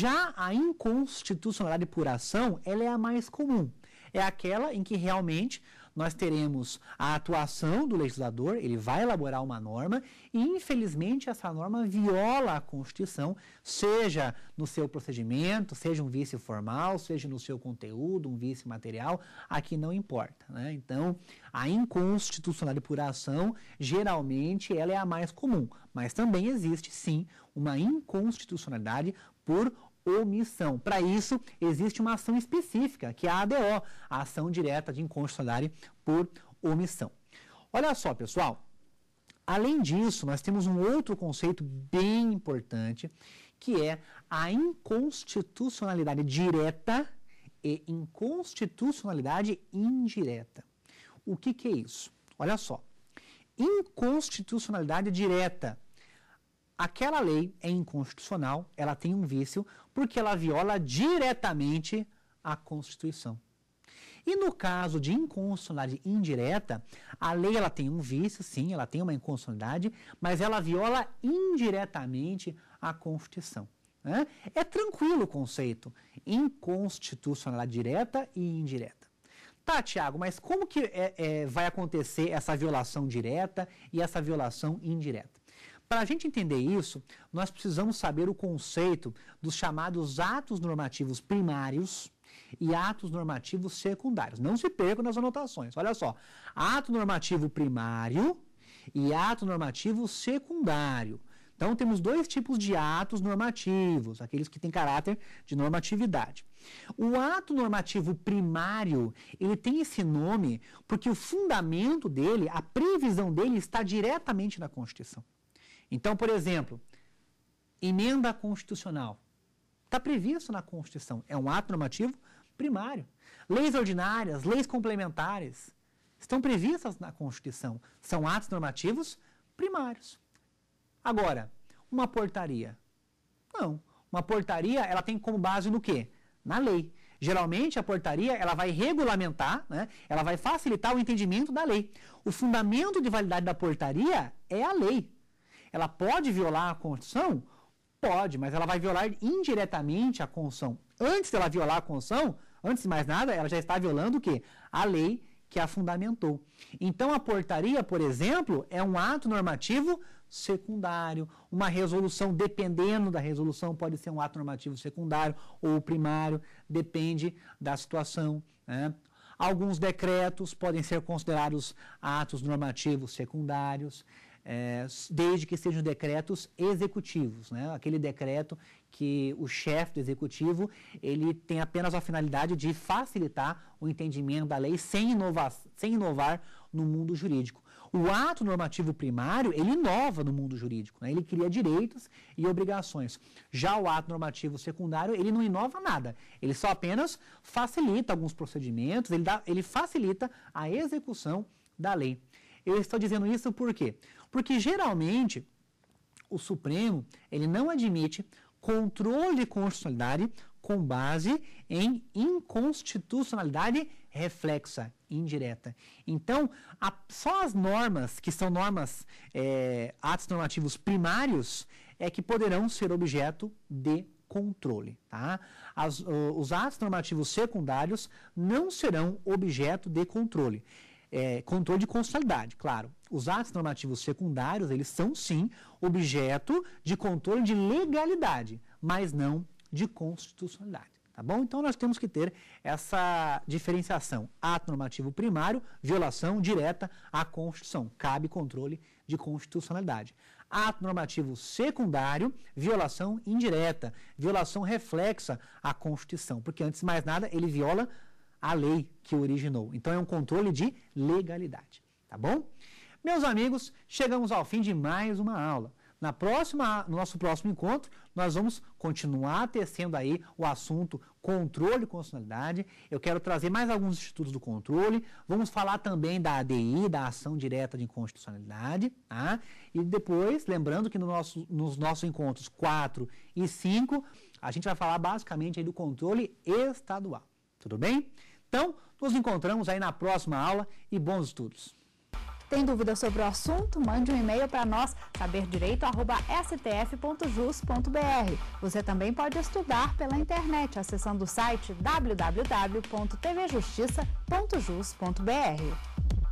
Já a inconstitucionalidade por ação, ela é a mais comum. É aquela em que realmente nós teremos a atuação do legislador, ele vai elaborar uma norma e, infelizmente, essa norma viola a Constituição, seja no seu procedimento, seja um vício formal, seja no seu conteúdo, um vício material, aqui não importa. Né? Então, a inconstitucionalidade por ação, geralmente, ela é a mais comum, mas também existe, sim, uma inconstitucionalidade por omissão. Para isso, existe uma ação específica, que é a ADO, a ação direta de inconstitucionalidade por omissão. Olha só, pessoal. Além disso, nós temos um outro conceito bem importante, que é a inconstitucionalidade direta e inconstitucionalidade indireta. O que, que é isso? Olha só. Inconstitucionalidade direta. Aquela lei é inconstitucional, ela tem um vício, porque ela viola diretamente a Constituição. E no caso de inconstitucionalidade indireta, a lei ela tem um vício, sim, ela tem uma inconstitucionalidade, mas ela viola indiretamente a Constituição. Né? É tranquilo o conceito, inconstitucionalidade direta e indireta. Tá, Tiago, mas como que é, é, vai acontecer essa violação direta e essa violação indireta? Para a gente entender isso, nós precisamos saber o conceito dos chamados atos normativos primários e atos normativos secundários. Não se percam nas anotações. Olha só, ato normativo primário e ato normativo secundário. Então temos dois tipos de atos normativos, aqueles que têm caráter de normatividade. O ato normativo primário, ele tem esse nome porque o fundamento dele, a previsão dele está diretamente na Constituição. Então, por exemplo, emenda constitucional. Está previsto na Constituição, é um ato normativo primário. Leis ordinárias, leis complementares estão previstas na Constituição, são atos normativos primários. Agora, uma portaria. Não, uma portaria ela tem como base no quê? Na lei. Geralmente a portaria ela vai regulamentar, né? ela vai facilitar o entendimento da lei. O fundamento de validade da portaria é a lei. Ela pode violar a Constituição? Pode, mas ela vai violar indiretamente a Constituição. Antes dela violar a Constituição, antes de mais nada, ela já está violando o quê? A lei que a fundamentou. Então, a portaria, por exemplo, é um ato normativo secundário. Uma resolução, dependendo da resolução, pode ser um ato normativo secundário ou primário, depende da situação. Né? Alguns decretos podem ser considerados atos normativos secundários é, desde que sejam decretos executivos, né? aquele decreto que o chefe do executivo ele tem apenas a finalidade de facilitar o entendimento da lei sem inovar, sem inovar no mundo jurídico. O ato normativo primário, ele inova no mundo jurídico, né? ele cria direitos e obrigações. Já o ato normativo secundário, ele não inova nada, ele só apenas facilita alguns procedimentos, ele, dá, ele facilita a execução da lei. Eu estou dizendo isso porque porque geralmente o Supremo ele não admite controle de constitucionalidade com base em inconstitucionalidade reflexa, indireta. Então, a, só as normas que são normas, é, atos normativos primários, é que poderão ser objeto de controle. Tá? As, os atos normativos secundários não serão objeto de controle. É, controle de constitucionalidade, claro. Os atos normativos secundários, eles são sim objeto de controle de legalidade, mas não de constitucionalidade. Tá bom? Então nós temos que ter essa diferenciação. Ato normativo primário, violação direta à Constituição. Cabe controle de constitucionalidade. Ato normativo secundário, violação indireta, violação reflexa à Constituição. Porque antes de mais nada, ele viola a lei que originou. Então é um controle de legalidade, tá bom? Meus amigos, chegamos ao fim de mais uma aula. Na próxima, no nosso próximo encontro, nós vamos continuar tecendo aí o assunto controle e constitucionalidade. Eu quero trazer mais alguns institutos do controle. Vamos falar também da ADI, da ação direta de inconstitucionalidade. Tá? E depois, lembrando que no nosso, nos nossos encontros 4 e 5, a gente vai falar basicamente do controle estadual. Tudo bem? Então, nos encontramos aí na próxima aula e bons estudos. Tem dúvida sobre o assunto? Mande um e-mail para nós, saberdireito.stf.jus.br. Você também pode estudar pela internet, acessando o site www.tvjustiça.jus.br.